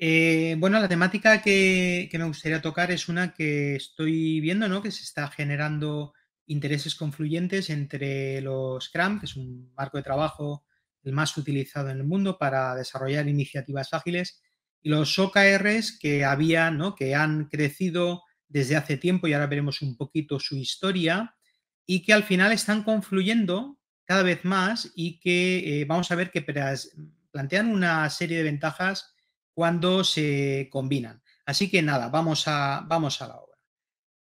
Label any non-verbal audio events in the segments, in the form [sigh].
Eh, bueno, la temática que, me gustaría tocar es una que estoy viendo, ¿no? Que se está generando intereses confluyentes entre los CRAM que es un marco de trabajo el más utilizado en el mundo para desarrollar iniciativas ágiles, y los OKRs que había, Que han crecido desde hace tiempo y ahora veremos un poquito su historia y que al final están confluyendo cada vez más y que eh, vamos a ver que plantean una serie de ventajas cuando se combinan. Así que nada, vamos a, vamos a la obra.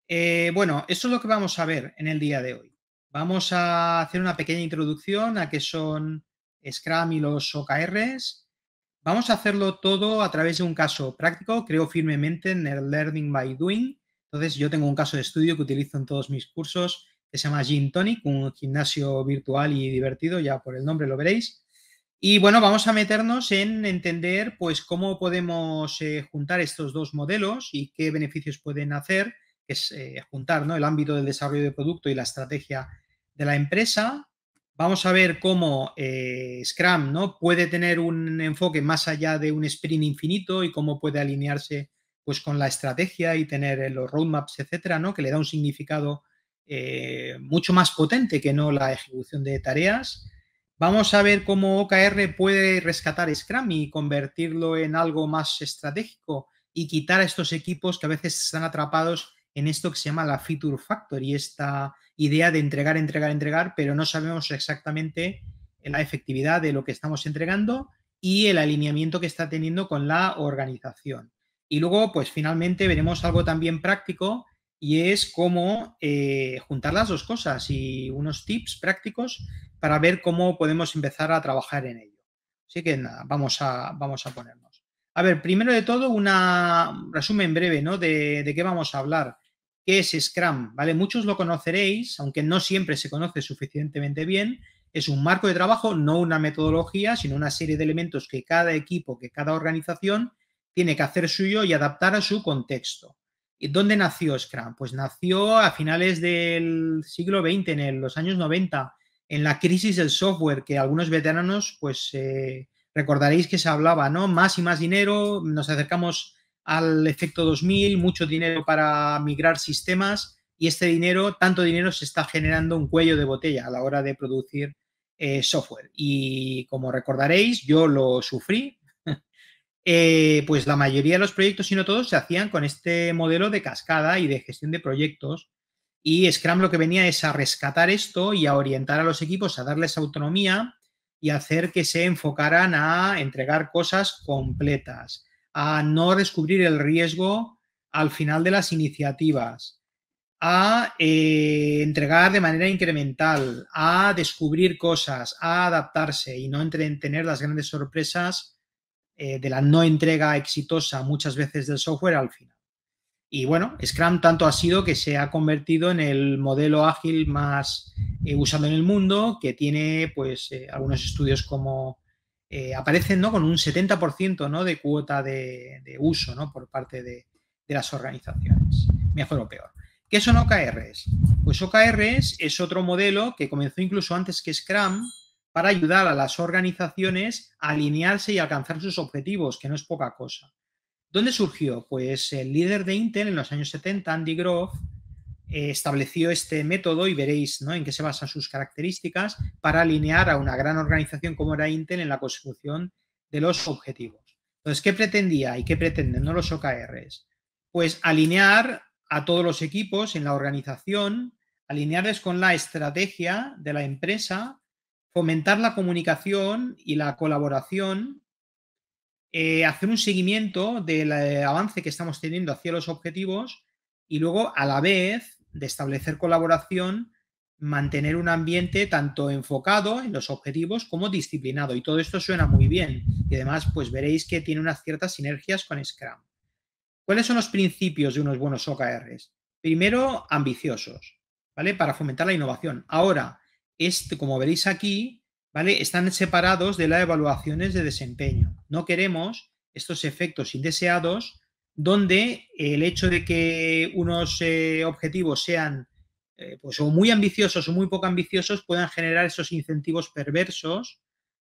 Eh, bueno, eso es lo que vamos a ver en el día de hoy. Vamos a hacer una pequeña introducción a qué son Scrum y los OKRs. Vamos a hacerlo todo a través de un caso práctico. Creo firmemente en el Learning by Doing. Entonces, yo tengo un caso de estudio que utilizo en todos mis cursos que se llama Gin Tonic, un gimnasio virtual y divertido, ya por el nombre lo veréis. Y bueno, vamos a meternos en entender pues cómo podemos eh, juntar estos dos modelos y qué beneficios pueden hacer, que es eh, juntar el ámbito del desarrollo de producto y la estrategia de la empresa. Vamos a ver cómo eh, Scrum ¿no? puede tener un enfoque más allá de un sprint infinito y cómo puede alinearse pues, con la estrategia y tener los roadmaps, etcétera, ¿no? que le da un significado mucho más potente que no la ejecución de tareas. Vamos a ver cómo OKR puede rescatar Scrum y convertirlo en algo más estratégico y quitar a estos equipos que a veces están atrapados en esto que se llama la Feature Factory, esta idea de entregar, entregar, entregar, pero no sabemos exactamente la efectividad de lo que estamos entregando y el alineamiento que está teniendo con la organización. Y luego, pues finalmente veremos algo también práctico y es cómo eh, juntar las dos cosas y unos tips prácticos para ver cómo podemos empezar a trabajar en ello. Así que nada, vamos a, vamos a ponernos. A ver, primero de todo, un resumen breve ¿no? de, qué vamos a hablar. ¿Qué es Scrum? ¿Vale? Muchos lo conoceréis, aunque no siempre se conoce suficientemente bien. Es un marco de trabajo, no una metodología, sino una serie de elementos que cada equipo, que cada organización tiene que hacer suyo y adaptar a su contexto dónde nació Scrum? Pues nació a finales del siglo XX, en los años 90, en la crisis del software, que algunos veteranos, pues eh, recordaréis que se hablaba, ¿no? Más y más dinero, nos acercamos al efecto 2000, mucho dinero para migrar sistemas y este dinero, tanto dinero, se está generando un cuello de botella a la hora de producir eh, software. Y como recordaréis, yo lo sufrí eh, pues la mayoría de los proyectos, si no todos, se hacían con este modelo de cascada y de gestión de proyectos. Y Scrum lo que venía es a rescatar esto y a orientar a los equipos, a darles autonomía y hacer que se enfocaran a entregar cosas completas, a no descubrir el riesgo al final de las iniciativas, a eh, entregar de manera incremental, a descubrir cosas, a adaptarse y no tener las grandes sorpresas eh, de la no entrega exitosa muchas veces del software al final. Y bueno, Scrum tanto ha sido que se ha convertido en el modelo ágil más eh, usado en el mundo, que tiene pues eh, algunos estudios como aparecen ¿no? con un 70% ¿no? de cuota de, uso ¿no? por parte de, de las organizaciones. Mejor o peor. ¿Qué son OKRs? Pues OKRs es otro modelo que comenzó incluso antes que Scrum para ayudar a las organizaciones a alinearse y alcanzar sus objetivos, que no es poca cosa. ¿Dónde surgió? Pues el líder de Intel en los años 70, Andy Grove, eh, estableció este método y veréis ¿no? en qué se basan sus características para alinear a una gran organización como era Intel en la consecución de los objetivos. Entonces, ¿qué pretendía y qué pretenden no los OKRs? Pues alinear a todos los equipos en la organización, alinearles con la estrategia de la empresa fomentar la comunicación y la colaboración, eh, hacer un seguimiento del eh, avance que estamos teniendo hacia los objetivos y luego a la vez de establecer colaboración, mantener un ambiente tanto enfocado en los objetivos como disciplinado. Y todo esto suena muy bien. Y además, pues veréis que tiene unas ciertas sinergias con Scrum. ¿Cuáles son los principios de unos buenos OKRs? Primero, ambiciosos, ¿vale? Para fomentar la innovación. Ahora, este, como veréis aquí, ¿vale? Están separados de las evaluaciones de desempeño. No queremos estos efectos indeseados donde el hecho de que unos eh, objetivos sean eh, pues, o muy ambiciosos o muy poco ambiciosos puedan generar esos incentivos perversos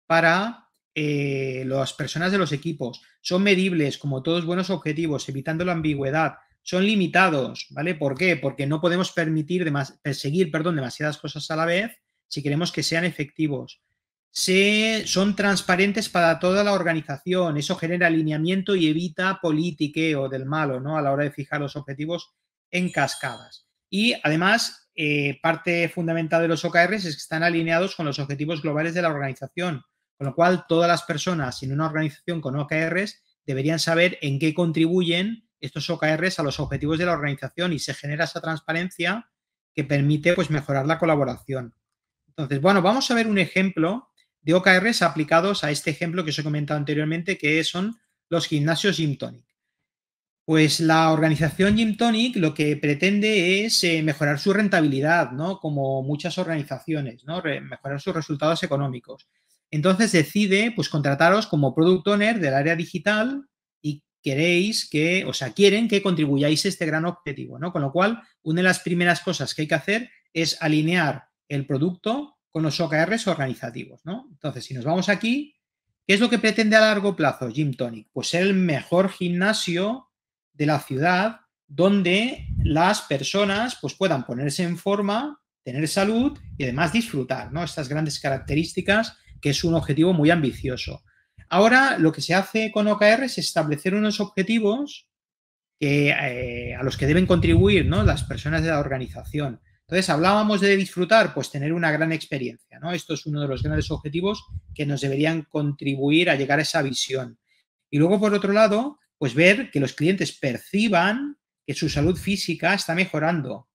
para eh, las personas de los equipos. Son medibles como todos buenos objetivos, evitando la ambigüedad. Son limitados, ¿vale? ¿Por qué? Porque no podemos permitir perseguir perdón, demasiadas cosas a la vez si queremos que sean efectivos. Se, son transparentes para toda la organización. Eso genera alineamiento y evita politiqueo del malo, ¿no? A la hora de fijar los objetivos en cascadas. Y además, eh, parte fundamental de los OKRs es que están alineados con los objetivos globales de la organización, con lo cual todas las personas en una organización con OKRs deberían saber en qué contribuyen estos OKRs a los objetivos de la organización y se genera esa transparencia que permite pues, mejorar la colaboración. Entonces, bueno, vamos a ver un ejemplo de OKRs aplicados a este ejemplo que os he comentado anteriormente, que son los gimnasios Gymtonic. Tonic. Pues la organización Gymtonic Tonic lo que pretende es eh, mejorar su rentabilidad, ¿no? Como muchas organizaciones, ¿no? mejorar sus resultados económicos. Entonces decide, pues, contrataros como product owner del área digital y queréis que, o sea, quieren que contribuyáis a este gran objetivo, ¿no? Con lo cual, una de las primeras cosas que hay que hacer es alinear el producto con los OKRs organizativos, ¿no? Entonces, si nos vamos aquí, ¿qué es lo que pretende a largo plazo Gym Tonic? Pues ser el mejor gimnasio de la ciudad donde las personas pues, puedan ponerse en forma, tener salud y además disfrutar, Estas grandes características que es un objetivo muy ambicioso. Ahora lo que se hace con OKR es establecer unos objetivos que, eh, a los que deben contribuir ¿no? las personas de la organización. Entonces, hablábamos de disfrutar, pues tener una gran experiencia, ¿no? Esto es uno de los grandes objetivos que nos deberían contribuir a llegar a esa visión. Y luego, por otro lado, pues ver que los clientes perciban que su salud física está mejorando,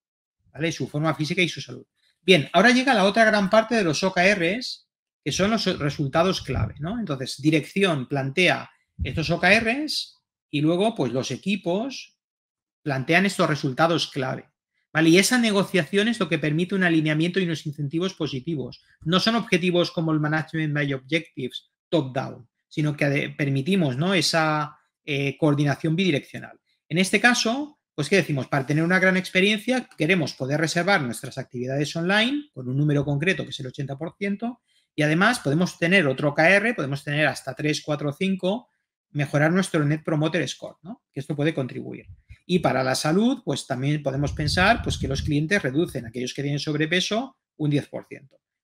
¿vale? Su forma física y su salud. Bien, ahora llega la otra gran parte de los OKRs, que son los resultados clave, ¿no? Entonces, dirección plantea estos OKRs y luego, pues los equipos plantean estos resultados clave. Y esa negociación es lo que permite un alineamiento y unos incentivos positivos. No son objetivos como el Management by Objectives, top-down, sino que permitimos ¿no? esa eh, coordinación bidireccional. En este caso, pues ¿qué decimos? Para tener una gran experiencia queremos poder reservar nuestras actividades online con un número concreto que es el 80% y además podemos tener otro KR, podemos tener hasta 3, 4, 5, mejorar nuestro Net Promoter Score, Que esto puede contribuir. Y para la salud, pues también podemos pensar pues, que los clientes reducen, aquellos que tienen sobrepeso, un 10%.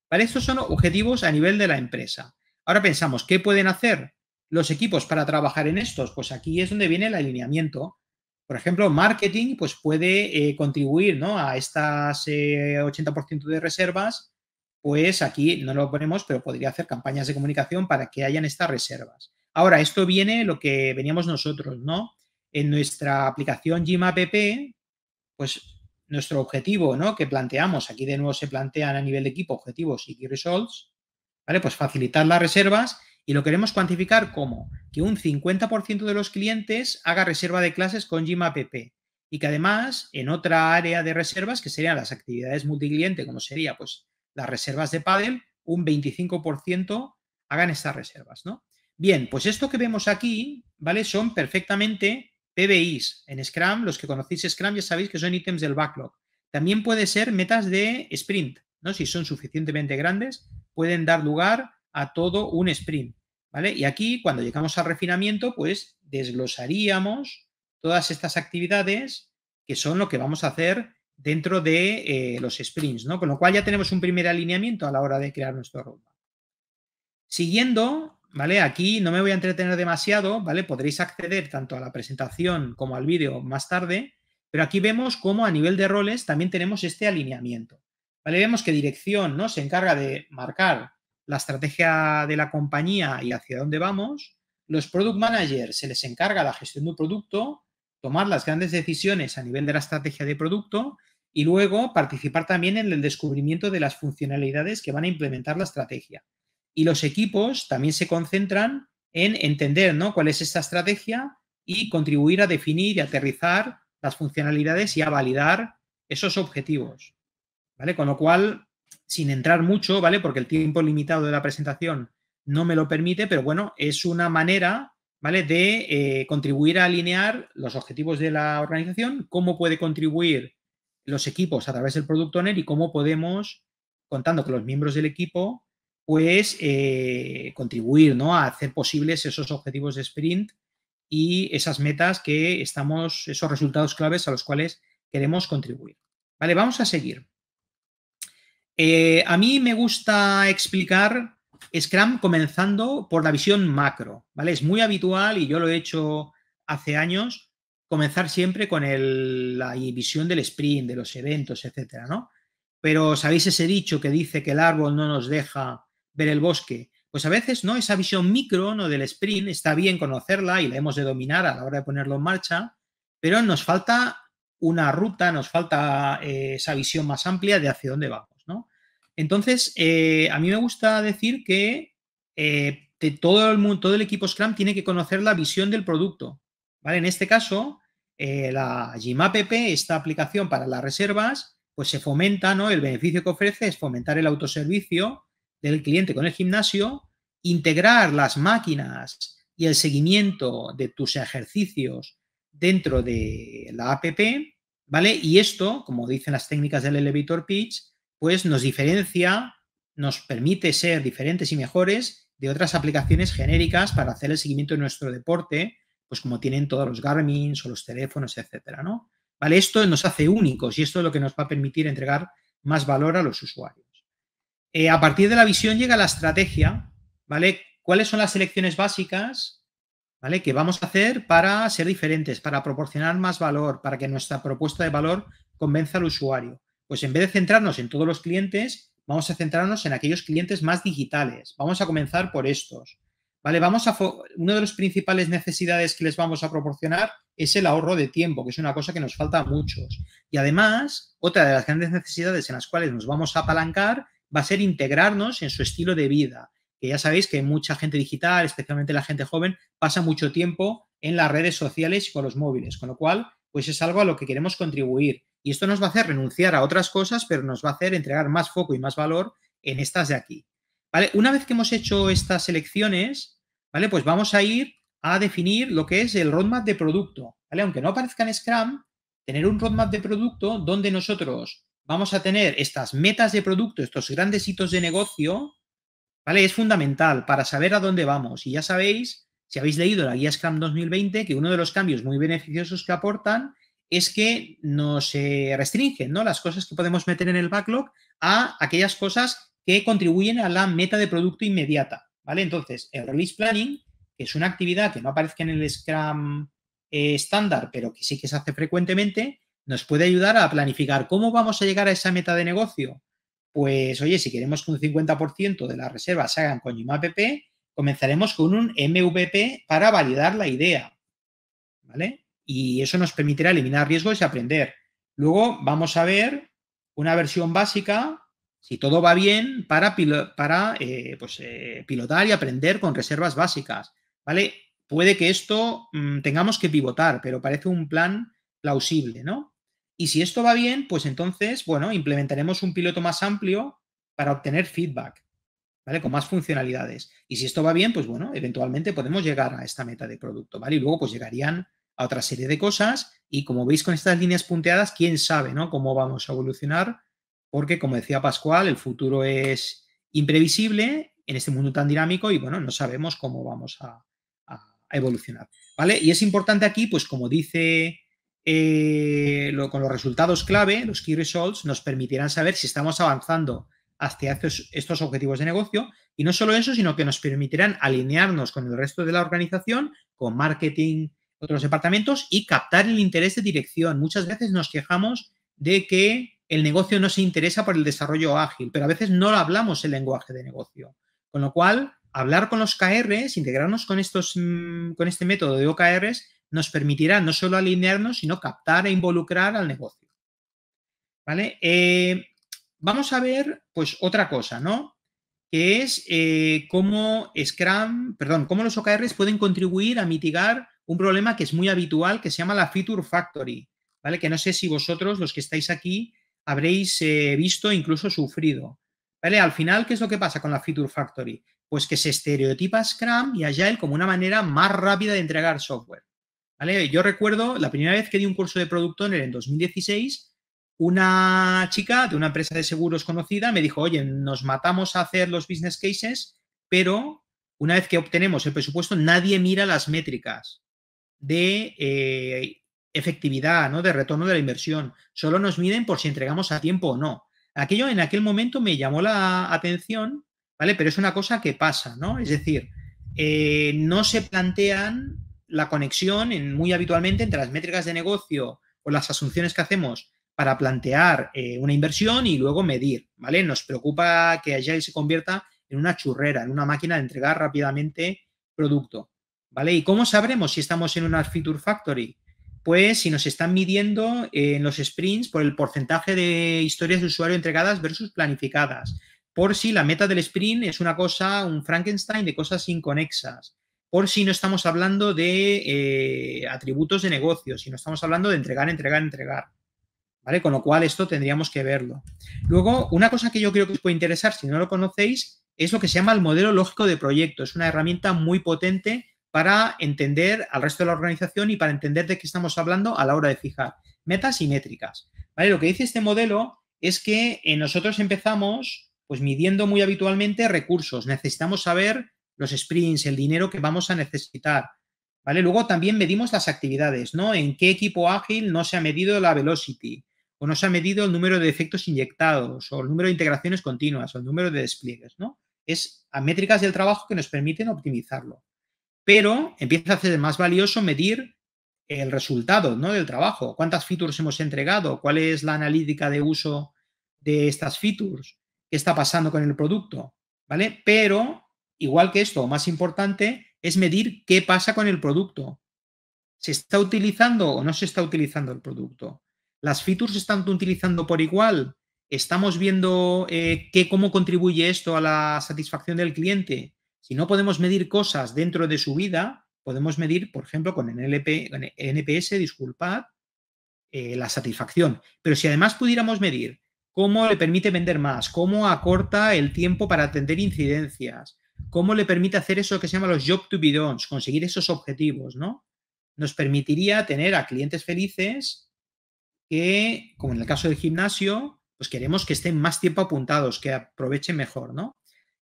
Para estos son objetivos a nivel de la empresa. Ahora pensamos, ¿qué pueden hacer los equipos para trabajar en estos? Pues aquí es donde viene el alineamiento. Por ejemplo, marketing pues puede eh, contribuir ¿no? a estas 80% eh, de reservas. Pues aquí no lo ponemos, pero podría hacer campañas de comunicación para que hayan estas reservas. Ahora, esto viene lo que veníamos nosotros, ¿no? en nuestra aplicación GMAPP, pues nuestro objetivo que planteamos, aquí de nuevo se plantean a nivel de equipo objetivos y key results, ¿vale? Pues facilitar las reservas y lo queremos cuantificar como que un 50% de los clientes haga reserva de clases con GMAPP y que además en otra área de reservas, que serían las actividades multicliente, como sería pues las reservas de Paddle, un 25% hagan estas reservas, ¿no? Bien, pues esto que vemos aquí, ¿vale? Son perfectamente PBIs en Scrum, los que conocéis Scrum ya sabéis que son ítems del backlog. También puede ser metas de sprint, ¿no? Si son suficientemente grandes, pueden dar lugar a todo un sprint, ¿vale? Y aquí, cuando llegamos al refinamiento, pues desglosaríamos todas estas actividades que son lo que vamos a hacer dentro de eh, los sprints, ¿no? Con lo cual ya tenemos un primer alineamiento a la hora de crear nuestro roadmap. Siguiendo, ¿vale? Aquí no me voy a entretener demasiado, ¿vale? Podréis acceder tanto a la presentación como al vídeo más tarde, pero aquí vemos cómo a nivel de roles también tenemos este alineamiento. ¿Vale? Vemos que dirección ¿no? se encarga de marcar la estrategia de la compañía y hacia dónde vamos. Los product managers se les encarga la gestión un producto, tomar las grandes decisiones a nivel de la estrategia de producto y luego participar también en el descubrimiento de las funcionalidades que van a implementar la estrategia y los equipos también se concentran en entender ¿no? cuál es esta estrategia y contribuir a definir y aterrizar las funcionalidades y a validar esos objetivos. ¿vale? Con lo cual, sin entrar mucho, ¿vale? Porque el tiempo limitado de la presentación no me lo permite, pero bueno, es una manera ¿vale? de eh, contribuir a alinear los objetivos de la organización, cómo puede contribuir los equipos a través del Producto Owner y cómo podemos, contando con los miembros del equipo, pues eh, contribuir ¿no? a hacer posibles esos objetivos de sprint y esas metas que estamos, esos resultados claves a los cuales queremos contribuir. Vale, vamos a seguir. Eh, a mí me gusta explicar Scrum comenzando por la visión macro, ¿vale? Es muy habitual y yo lo he hecho hace años, comenzar siempre con la visión del sprint, de los eventos, etcétera, ¿no? Pero sabéis ese dicho que dice que el árbol no nos deja ver el bosque. Pues a veces, ¿no? Esa visión micro, ¿no? Del sprint, está bien conocerla y la hemos de dominar a la hora de ponerlo en marcha, pero nos falta una ruta, nos falta eh, esa visión más amplia de hacia dónde vamos, ¿no? Entonces, eh, a mí me gusta decir que de eh, todo, el, todo el equipo Scrum tiene que conocer la visión del producto, ¿vale? En este caso, la GMAPP, esta aplicación para las reservas, pues se fomenta, ¿no? El beneficio que ofrece es fomentar el autoservicio del cliente con el gimnasio, integrar las máquinas y el seguimiento de tus ejercicios dentro de la APP, ¿vale? Y esto, como dicen las técnicas del elevator pitch, pues nos diferencia, nos permite ser diferentes y mejores de otras aplicaciones genéricas para hacer el seguimiento de nuestro deporte, pues como tienen todos los Garmin o los teléfonos, etcétera, ¿no? ¿Vale? Esto nos hace únicos y esto es lo que nos va a permitir entregar más valor a los usuarios. Eh, a partir de la visión llega la estrategia, ¿vale? ¿Cuáles son las elecciones básicas, ¿vale? Que vamos a hacer para ser diferentes, para proporcionar más valor, para que nuestra propuesta de valor convenza al usuario. Pues en vez de centrarnos en todos los clientes, vamos a centrarnos en aquellos clientes más digitales. Vamos a comenzar por estos. ¿Vale? Vamos a una de las principales necesidades que les vamos a proporcionar es el ahorro de tiempo, que es una cosa que nos falta a muchos. Y además, otra de las grandes necesidades en las cuales nos vamos a apalancar va a ser integrarnos en su estilo de vida, que ya sabéis que mucha gente digital, especialmente la gente joven, pasa mucho tiempo en las redes sociales y con los móviles, con lo cual, pues es algo a lo que queremos contribuir. Y esto nos va a hacer renunciar a otras cosas, pero nos va a hacer entregar más foco y más valor en estas de aquí. ¿Vale? Una vez que hemos hecho estas elecciones, ¿vale? Pues vamos a ir a definir lo que es el roadmap de producto, ¿vale? Aunque no aparezca en Scrum, tener un roadmap de producto donde nosotros vamos a tener estas metas de producto, estos grandes hitos de negocio, ¿vale? Es fundamental para saber a dónde vamos. Y ya sabéis, si habéis leído la guía Scrum 2020, que uno de los cambios muy beneficiosos que aportan es que nos restringen ¿no? las cosas que podemos meter en el backlog a aquellas cosas que contribuyen a la meta de producto inmediata, ¿vale? Entonces, el release planning, que es una actividad que no aparece en el Scrum eh, estándar, pero que sí que se hace frecuentemente, nos puede ayudar a planificar cómo vamos a llegar a esa meta de negocio. Pues oye, si queremos que un 50% de las reservas se hagan con IMAPP, comenzaremos con un MVP para validar la idea. ¿Vale? Y eso nos permitirá eliminar riesgos y aprender. Luego vamos a ver una versión básica, si todo va bien, para, eh, pues, eh, pilotar y aprender con reservas básicas. ¿Vale? Puede que esto mm, tengamos que pivotar, pero parece un plan plausible, ¿no? Y si esto va bien, pues entonces, bueno, implementaremos un piloto más amplio para obtener feedback, ¿vale? Con más funcionalidades. Y si esto va bien, pues bueno, eventualmente podemos llegar a esta meta de producto, ¿vale? Y luego pues llegarían a otra serie de cosas y como veis con estas líneas punteadas, quién sabe, ¿no? Cómo vamos a evolucionar, porque como decía Pascual, el futuro es imprevisible en este mundo tan dinámico y bueno, no sabemos cómo vamos a, a evolucionar, ¿vale? Y es importante aquí, pues como dice eh, con los resultados clave, los key results, nos permitirán saber si estamos avanzando hacia estos, objetivos de negocio. Y no solo eso, sino que nos permitirán alinearnos con el resto de la organización, con marketing, otros departamentos y captar el interés de dirección. Muchas veces nos quejamos de que el negocio no se interesa por el desarrollo ágil, pero a veces no hablamos el lenguaje de negocio. Con lo cual, hablar con los KRs, integrarnos con, estos, mm, con este método de OKRs, nos permitirá no solo alinearnos, sino captar e involucrar al negocio. ¿Vale? Eh, vamos a ver, pues, otra cosa, ¿no? Que es eh, cómo Scrum, perdón, cómo los OKRs pueden contribuir a mitigar un problema que es muy habitual, que se llama la Feature Factory, ¿vale? Que no sé si vosotros, los que estáis aquí, habréis visto eh, visto, incluso sufrido. ¿Vale? Al final, ¿qué es lo que pasa con la Feature Factory? Pues que se estereotipa Scrum y Agile como una manera más rápida de entregar software. Yo recuerdo la primera vez que di un curso de Product Owner en 2016, una chica de una empresa de seguros conocida me dijo, oye, nos matamos a hacer los business cases, pero una vez que obtenemos el presupuesto, nadie mira las métricas de eh, efectividad, De retorno de la inversión. Solo nos miden por si entregamos a tiempo o no. Aquello en aquel momento me llamó la atención, ¿vale? Pero es una cosa que pasa, ¿no? Es decir, eh, no se plantean la conexión muy habitualmente entre las métricas de negocio o las asunciones que hacemos para plantear eh, una inversión y luego medir, ¿vale? Nos preocupa que Agile se convierta en una churrera, en una máquina de entregar rápidamente producto, ¿vale? ¿Y cómo sabremos si estamos en una Feature Factory? Pues si nos están midiendo eh, en los sprints por el porcentaje de historias de usuario entregadas versus planificadas, por si la meta del sprint es una cosa, un Frankenstein de cosas inconexas, por si no estamos hablando de eh, atributos de negocio, si no estamos hablando de entregar, entregar, entregar. ¿Vale? Con lo cual, esto tendríamos que verlo. Luego, una cosa que yo creo que os puede interesar, si no lo conocéis, es lo que se llama el modelo lógico de proyecto. Es una herramienta muy potente para entender al resto de la organización y para entender de qué estamos hablando a la hora de fijar metas y métricas. ¿Vale? Lo que dice este modelo es que eh, nosotros empezamos pues midiendo muy habitualmente recursos. Necesitamos saber los sprints, el dinero que vamos a necesitar. ¿Vale? Luego también medimos las actividades, ¿no? En qué equipo ágil no se ha medido la velocity, o no se ha medido el número de efectos inyectados, o el número de integraciones continuas, o el número de despliegues, ¿no? Es a métricas del trabajo que nos permiten optimizarlo. Pero empieza a ser más valioso medir el resultado ¿no? del trabajo, cuántas features hemos entregado, cuál es la analítica de uso de estas features, qué está pasando con el producto, ¿vale? Pero Igual que esto, más importante, es medir qué pasa con el producto. ¿Se está utilizando o no se está utilizando el producto? ¿Las features se están utilizando por igual? ¿Estamos viendo eh, cómo contribuye esto a la satisfacción del cliente? Si no podemos medir cosas dentro de su vida, podemos medir, por ejemplo, con NLP, NPS, disculpad, eh, la satisfacción. Pero si además pudiéramos medir cómo le permite vender más, cómo acorta el tiempo para atender incidencias, ¿Cómo le permite hacer eso que se llama los job to be done, conseguir esos objetivos, ¿no? Nos permitiría tener a clientes felices que, como en el caso del gimnasio, pues queremos que estén más tiempo apuntados, que aprovechen mejor, ¿no?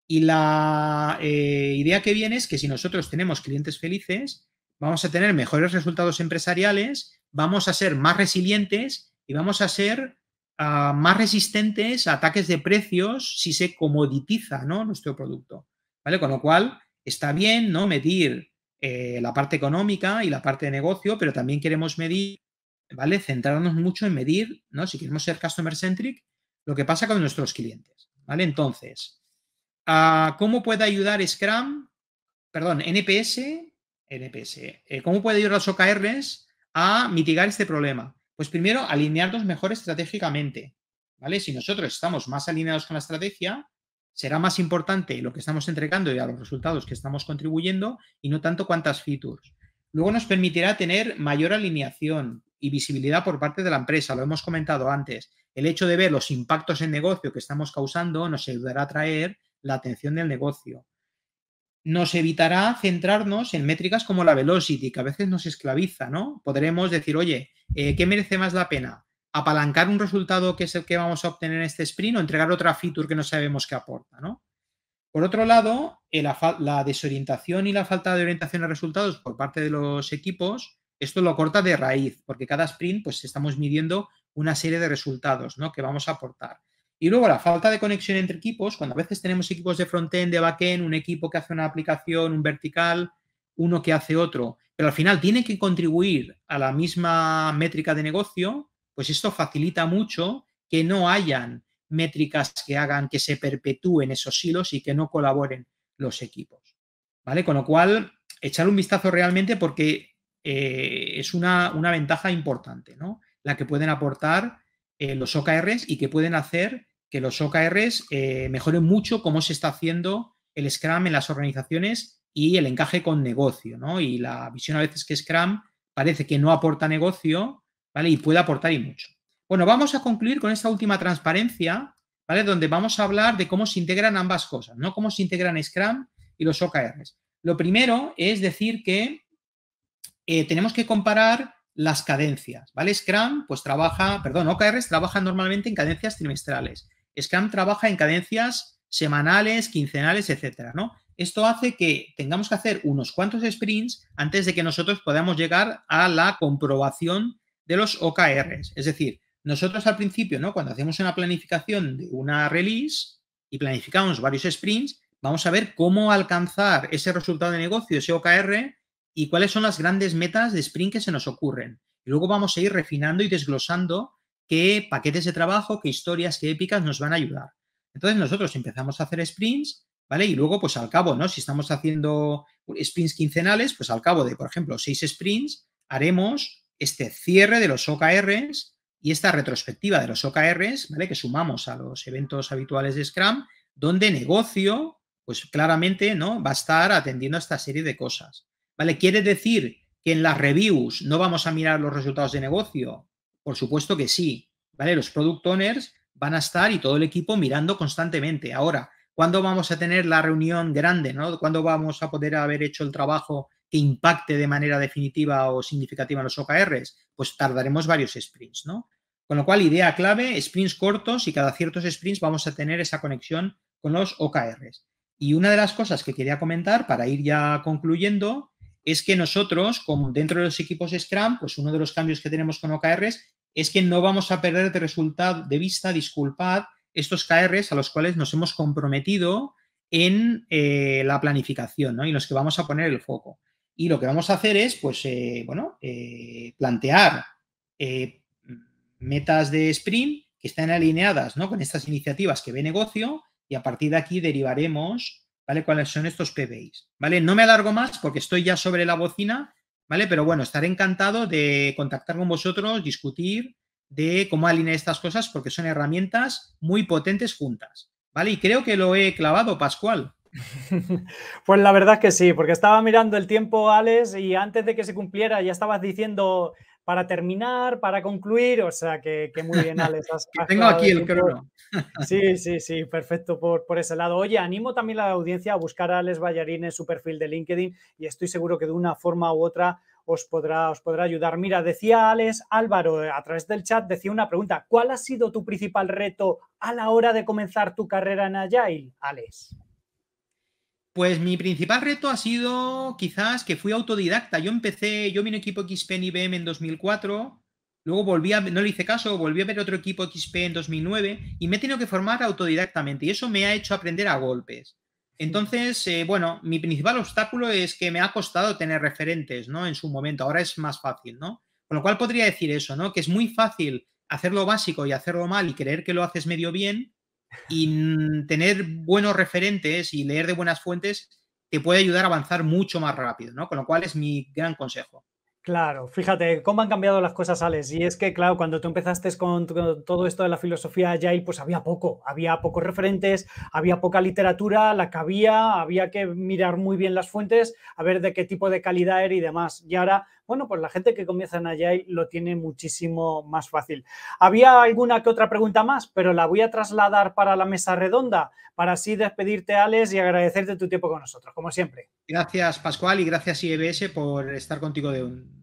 Y la eh, idea que viene es que si nosotros tenemos clientes felices, vamos a tener mejores resultados empresariales, vamos a ser más resilientes y vamos a ser ah, más resistentes a ataques de precios si se comoditiza ¿no? nuestro producto. ¿vale? Con lo cual, está bien, ¿no? Medir eh, la parte económica y la parte de negocio, pero también queremos medir, ¿vale? Centrarnos mucho en medir, ¿no? Si queremos ser customer centric, lo que pasa con nuestros clientes, ¿vale? Entonces, ah, ¿cómo puede ayudar Scrum? Perdón, NPS, NPS, eh, ¿cómo puede ayudar a los OKRs a mitigar este problema? Pues primero, alinearnos mejor estratégicamente, ¿vale? Si nosotros estamos más alineados con la estrategia, será más importante lo que estamos entregando y a los resultados que estamos contribuyendo y no tanto cuántas features. Luego nos permitirá tener mayor alineación y visibilidad por parte de la empresa, lo hemos comentado antes. El hecho de ver los impactos en negocio que estamos causando nos ayudará a atraer la atención del negocio. Nos evitará centrarnos en métricas como la velocity, que a veces nos esclaviza, ¿no? Podremos decir, oye, eh, ¿qué merece más la pena? apalancar un resultado que es el que vamos a obtener en este sprint o entregar otra feature que no sabemos qué aporta, Por otro lado, eh, la, desorientación y la falta de orientación a resultados por parte de los equipos, esto lo corta de raíz, porque cada sprint pues estamos midiendo una serie de resultados que vamos a aportar. Y luego la falta de conexión entre equipos, cuando a veces tenemos equipos de front-end, de back backend, un equipo que hace una aplicación, un vertical, uno que hace otro, pero al final tiene que contribuir a la misma métrica de negocio, pues esto facilita mucho que no hayan métricas que hagan que se perpetúen esos hilos y que no colaboren los equipos. ¿Vale? Con lo cual, echar un vistazo realmente porque eh, es una, ventaja importante, ¿no? La que pueden aportar eh, los OKRs y que pueden hacer que los OKRs eh, mejoren mucho cómo se está haciendo el Scrum en las organizaciones y el encaje con negocio, ¿no? Y la visión a veces que Scrum parece que no aporta negocio, y puede aportar y mucho. Bueno, vamos a concluir con esta última transparencia, ¿vale? Donde vamos a hablar de cómo se integran ambas cosas, ¿no? Cómo se integran Scrum y los OKRs. Lo primero es decir que eh, tenemos que comparar las cadencias, ¿vale? Scrum, pues trabaja, perdón, OKRs trabaja normalmente en cadencias trimestrales. Scrum trabaja en cadencias semanales, quincenales, etcétera, ¿no? Esto hace que tengamos que hacer unos cuantos sprints antes de que nosotros podamos llegar a la comprobación de los OKRs. Es decir, nosotros al principio, ¿no? Cuando hacemos una planificación de una release y planificamos varios sprints, vamos a ver cómo alcanzar ese resultado de negocio, ese OKR, y cuáles son las grandes metas de sprint que se nos ocurren. Y luego vamos a ir refinando y desglosando qué paquetes de trabajo, qué historias, qué épicas nos van a ayudar. Entonces nosotros empezamos a hacer sprints, ¿vale? Y luego, pues al cabo, ¿no? Si estamos haciendo sprints quincenales, pues al cabo de, por ejemplo, seis sprints, haremos este cierre de los OKRs y esta retrospectiva de los OKRs, ¿vale? Que sumamos a los eventos habituales de Scrum, donde negocio, pues claramente, ¿no? Va a estar atendiendo a esta serie de cosas, ¿vale? Quiere decir que en las reviews no vamos a mirar los resultados de negocio. Por supuesto que sí, ¿vale? Los product owners van a estar y todo el equipo mirando constantemente. Ahora, ¿cuándo vamos a tener la reunión grande, ¿no? ¿Cuándo vamos a poder haber hecho el trabajo impacte de manera definitiva o significativa los OKRs? Pues tardaremos varios sprints, ¿no? Con lo cual, idea clave, sprints cortos y cada ciertos sprints vamos a tener esa conexión con los OKRs. Y una de las cosas que quería comentar para ir ya concluyendo es que nosotros, como dentro de los equipos Scrum, pues uno de los cambios que tenemos con OKRs es que no vamos a perder de resultado de vista, disculpad, estos KRs a los cuales nos hemos comprometido en eh, la planificación ¿no? y los que vamos a poner el foco. Y lo que vamos a hacer es, pues, eh, bueno, eh, plantear eh, metas de sprint que estén alineadas ¿no? con estas iniciativas que ve negocio y a partir de aquí derivaremos, ¿vale? Cuáles son estos PBIs, ¿vale? No me alargo más porque estoy ya sobre la bocina, ¿vale? Pero bueno, estaré encantado de contactar con vosotros, discutir de cómo alinear estas cosas porque son herramientas muy potentes juntas, ¿vale? Y creo que lo he clavado, Pascual. [laughs] Pues la verdad es que sí, porque estaba mirando el tiempo, Alex, y antes de que se cumpliera ya estabas diciendo para terminar, para concluir, o sea que, muy bien, [laughs] Alex. tengo aquí el crono. Sí, sí, sí, perfecto por, por ese lado. Oye, animo también a la audiencia a buscar a Alex Ballarín en su perfil de LinkedIn y estoy seguro que de una forma u otra os podrá, os podrá ayudar. Mira, decía Alex Álvaro eh, a través del chat, decía una pregunta, ¿cuál ha sido tu principal reto a la hora de comenzar tu carrera en Agile, Alex? Pues mi principal reto ha sido quizás que fui autodidacta. Yo empecé, yo vine equipo XP en IBM en 2004, luego volví a, no le hice caso, volví a ver otro equipo XP en 2009 y me he tenido que formar autodidactamente y eso me ha hecho aprender a golpes. Entonces, eh, bueno, mi principal obstáculo es que me ha costado tener referentes, ¿no? En su momento, ahora es más fácil, ¿no? Con lo cual podría decir eso, ¿no? Que es muy fácil hacer lo básico y hacerlo mal y creer que lo haces medio bien, y tener buenos referentes y leer de buenas fuentes te puede ayudar a avanzar mucho más rápido, ¿no? Con lo cual es mi gran consejo. Claro, fíjate cómo han cambiado las cosas, Alex. Y es que, claro, cuando tú empezaste con todo esto de la filosofía agile, pues había poco, había pocos referentes, había poca literatura, la que había, había que mirar muy bien las fuentes, a ver de qué tipo de calidad era y demás. Y ahora bueno, pues la gente que comienza en Agile lo tiene muchísimo más fácil. Había alguna que otra pregunta más, pero la voy a trasladar para la mesa redonda para así despedirte, Alex, y agradecerte tu tiempo con nosotros, como siempre. Gracias, Pascual, y gracias IBS por estar contigo de un